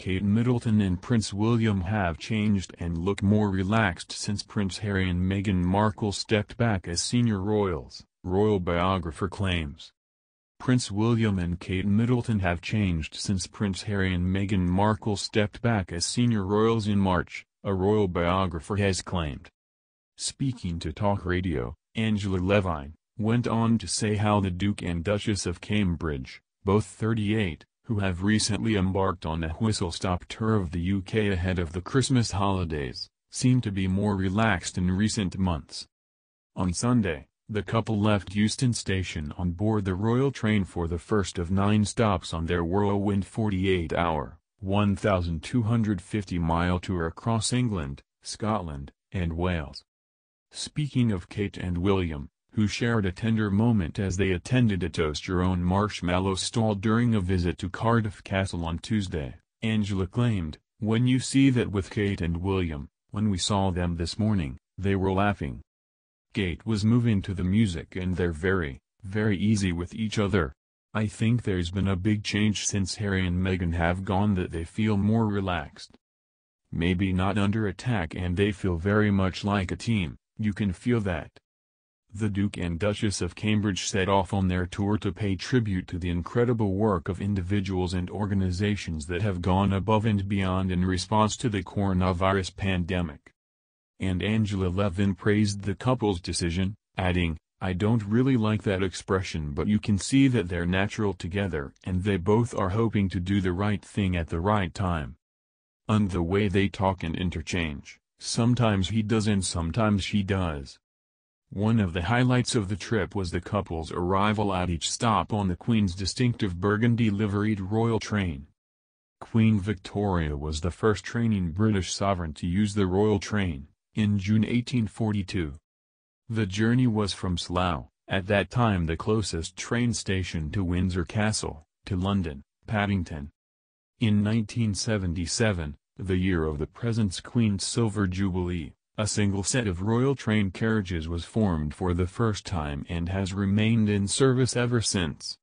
Kate Middleton and Prince William have changed and look more relaxed since Prince Harry and Meghan Markle stepped back as senior royals, royal biographer claims. Prince William and Kate Middleton have changed since Prince Harry and Meghan Markle stepped back as senior royals in March, a royal biographer has claimed. Speaking to Talk Radio, Angela Levine, went on to say how the Duke and Duchess of Cambridge, both 38, who have recently embarked on a whistle-stop tour of the UK ahead of the Christmas holidays, seem to be more relaxed in recent months. On Sunday, the couple left Euston Station on board the Royal Train for the first of nine stops on their whirlwind 48-hour, 1,250-mile tour across England, Scotland, and Wales. Speaking of Kate and William, who shared a tender moment as they attended a Toast Your Own Marshmallow stall during a visit to Cardiff Castle on Tuesday. Angela claimed, When you see that with Kate and William, when we saw them this morning, they were laughing. Kate was moving to the music and they're very, very easy with each other. I think there's been a big change since Harry and Meghan have gone that they feel more relaxed. Maybe not under attack and they feel very much like a team, you can feel that the Duke and Duchess of Cambridge set off on their tour to pay tribute to the incredible work of individuals and organizations that have gone above and beyond in response to the coronavirus pandemic. And Angela Levin praised the couple's decision, adding, I don't really like that expression but you can see that they're natural together and they both are hoping to do the right thing at the right time. And the way they talk and interchange, sometimes he does and sometimes she does. One of the highlights of the trip was the couple's arrival at each stop on the Queen's distinctive burgundy-liveried royal train. Queen Victoria was the first reigning British sovereign to use the royal train, in June 1842. The journey was from Slough, at that time the closest train station to Windsor Castle, to London, Paddington. In 1977, the year of the present's Queen's Silver Jubilee, a single set of royal train carriages was formed for the first time and has remained in service ever since.